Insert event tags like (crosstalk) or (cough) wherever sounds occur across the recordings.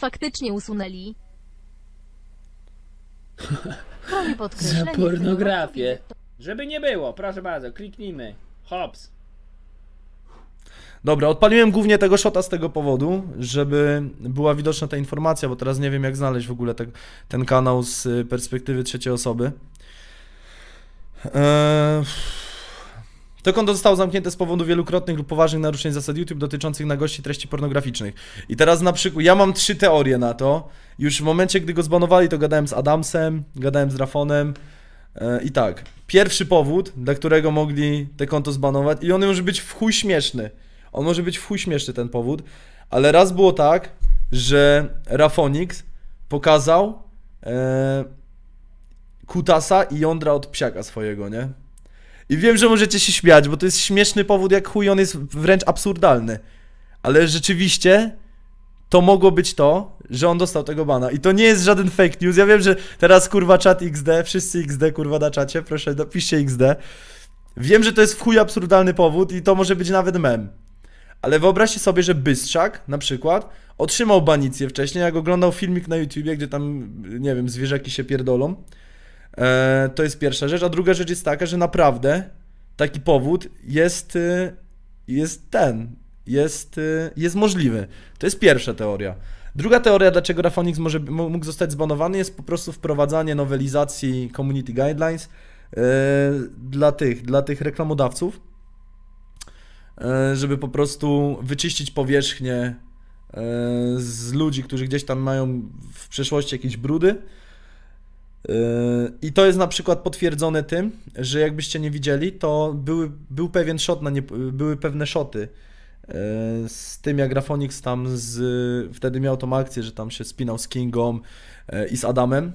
faktycznie usunęli. Broń (laughs) Za pornografię. Żeby nie było, proszę bardzo, kliknijmy. Hops. Dobra, odpaliłem głównie tego shota z tego powodu, żeby była widoczna ta informacja, bo teraz nie wiem jak znaleźć w ogóle te, ten kanał z perspektywy trzeciej osoby. Eee... To konto zostało zamknięte z powodu wielokrotnych lub poważnych naruszeń zasad YouTube dotyczących nagości treści pornograficznych. I teraz na przykład, ja mam trzy teorie na to. Już w momencie, gdy go zbanowali, to gadałem z Adamsem, gadałem z Rafonem. E, I tak, pierwszy powód, dla którego mogli te konto zbanować, i on może być w chuj śmieszny. On może być w chuj śmieszny ten powód, ale raz było tak, że Rafonix pokazał e, kutasa i jądra od psiaka swojego, nie? I wiem, że możecie się śmiać, bo to jest śmieszny powód jak chuj, on jest wręcz absurdalny. Ale rzeczywiście to mogło być to, że on dostał tego bana. I to nie jest żaden fake news. Ja wiem, że teraz kurwa czat XD, wszyscy XD kurwa na czacie, proszę piszcie XD. Wiem, że to jest w chuj absurdalny powód i to może być nawet mem. Ale wyobraźcie sobie, że Bystrzak na przykład otrzymał banicję wcześniej, jak oglądał filmik na YouTubie, gdzie tam, nie wiem, zwierzaki się pierdolą. E, to jest pierwsza rzecz. A druga rzecz jest taka, że naprawdę taki powód jest, y, jest ten, jest, y, jest możliwy. To jest pierwsza teoria. Druga teoria, dlaczego Rafonix może, mógł zostać zbanowany, jest po prostu wprowadzanie nowelizacji Community Guidelines y, dla tych, dla tych reklamodawców, żeby po prostu wyczyścić powierzchnię z ludzi, którzy gdzieś tam mają w przeszłości jakieś brudy Yy, I to jest na przykład potwierdzone tym, że jakbyście nie widzieli, to były, był pewien shot, na nie, były pewne shoty yy, z tym jak Grafonix tam z, wtedy miał tą akcję, że tam się spinał z Kingą yy, i z Adamem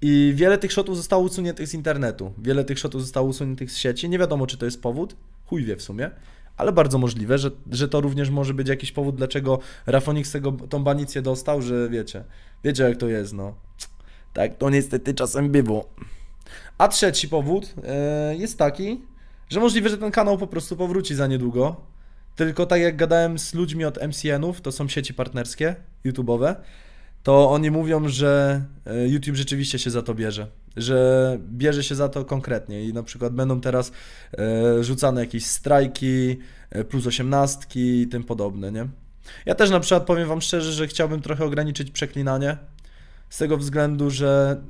i wiele tych shotów zostało usuniętych z internetu, wiele tych shotów zostało usuniętych z sieci, nie wiadomo czy to jest powód, chuj wie w sumie, ale bardzo możliwe, że, że to również może być jakiś powód, dlaczego Rafonix tego, tą banicję dostał, że wiecie, wiecie jak to jest, no. Tak to niestety czasem było. A trzeci powód e, jest taki, że możliwe, że ten kanał po prostu powróci za niedługo. Tylko tak jak gadałem z ludźmi od MCN-ów, to są sieci partnerskie, YouTube'owe, to oni mówią, że e, YouTube rzeczywiście się za to bierze. Że bierze się za to konkretnie i na przykład będą teraz e, rzucane jakieś strajki, e, plus osiemnastki i tym podobne, nie? Ja też na przykład powiem Wam szczerze, że chciałbym trochę ograniczyć przeklinanie, z tego względu, że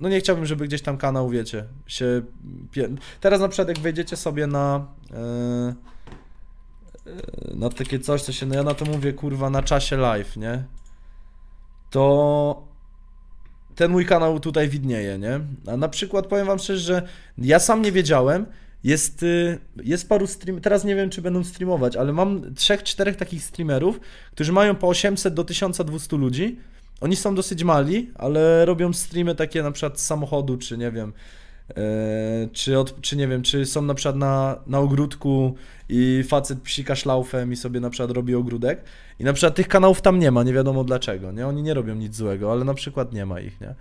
no nie chciałbym, żeby gdzieś tam kanał, wiecie, się... Teraz na przykład jak wejdziecie sobie na... Yy, na takie coś, co się... No ja na to mówię, kurwa, na czasie live, nie? To... Ten mój kanał tutaj widnieje, nie? A na przykład powiem wam szczerze, że ja sam nie wiedziałem, jest, y, jest paru stream, teraz nie wiem czy będą streamować, ale mam trzech, czterech takich streamerów, którzy mają po 800 do 1200 ludzi oni są dosyć mali, ale robią streamy takie na przykład z samochodu, czy nie wiem, Yy, czy, od, czy nie wiem, czy są na przykład na, na ogródku i facet psika szlaufem i sobie na przykład robi ogródek i na przykład tych kanałów tam nie ma, nie wiadomo dlaczego, nie? Oni nie robią nic złego, ale na przykład nie ma ich, nie?